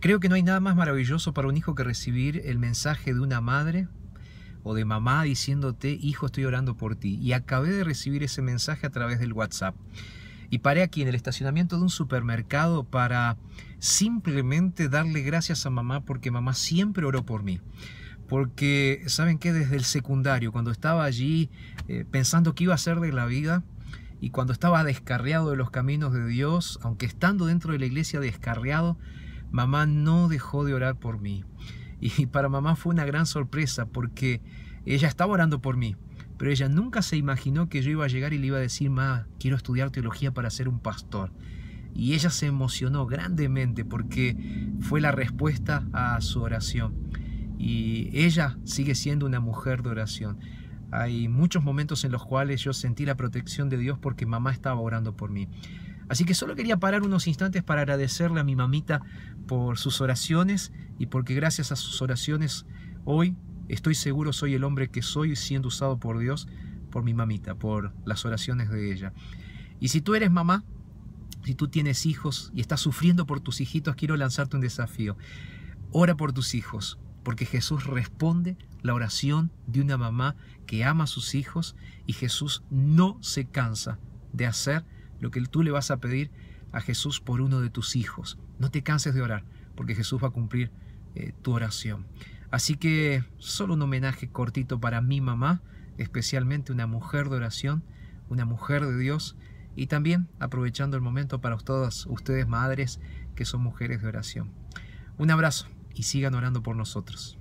Creo que no hay nada más maravilloso para un hijo que recibir el mensaje de una madre o de mamá diciéndote, hijo, estoy orando por ti. Y acabé de recibir ese mensaje a través del WhatsApp. Y paré aquí en el estacionamiento de un supermercado para simplemente darle gracias a mamá porque mamá siempre oró por mí. Porque, ¿saben que Desde el secundario, cuando estaba allí eh, pensando qué iba a hacer de la vida, y cuando estaba descarriado de los caminos de Dios, aunque estando dentro de la iglesia descarriado, Mamá no dejó de orar por mí. Y para mamá fue una gran sorpresa porque ella estaba orando por mí, pero ella nunca se imaginó que yo iba a llegar y le iba a decir, mamá, quiero estudiar teología para ser un pastor. Y ella se emocionó grandemente porque fue la respuesta a su oración. Y ella sigue siendo una mujer de oración. Hay muchos momentos en los cuales yo sentí la protección de Dios porque mamá estaba orando por mí. Así que solo quería parar unos instantes para agradecerle a mi mamita por sus oraciones y porque gracias a sus oraciones hoy estoy seguro soy el hombre que soy siendo usado por Dios, por mi mamita, por las oraciones de ella. Y si tú eres mamá, si tú tienes hijos y estás sufriendo por tus hijitos, quiero lanzarte un desafío. Ora por tus hijos, porque Jesús responde la oración de una mamá que ama a sus hijos y Jesús no se cansa de hacer lo que tú le vas a pedir a Jesús por uno de tus hijos. No te canses de orar, porque Jesús va a cumplir eh, tu oración. Así que solo un homenaje cortito para mi mamá, especialmente una mujer de oración, una mujer de Dios, y también aprovechando el momento para todas ustedes madres que son mujeres de oración. Un abrazo y sigan orando por nosotros.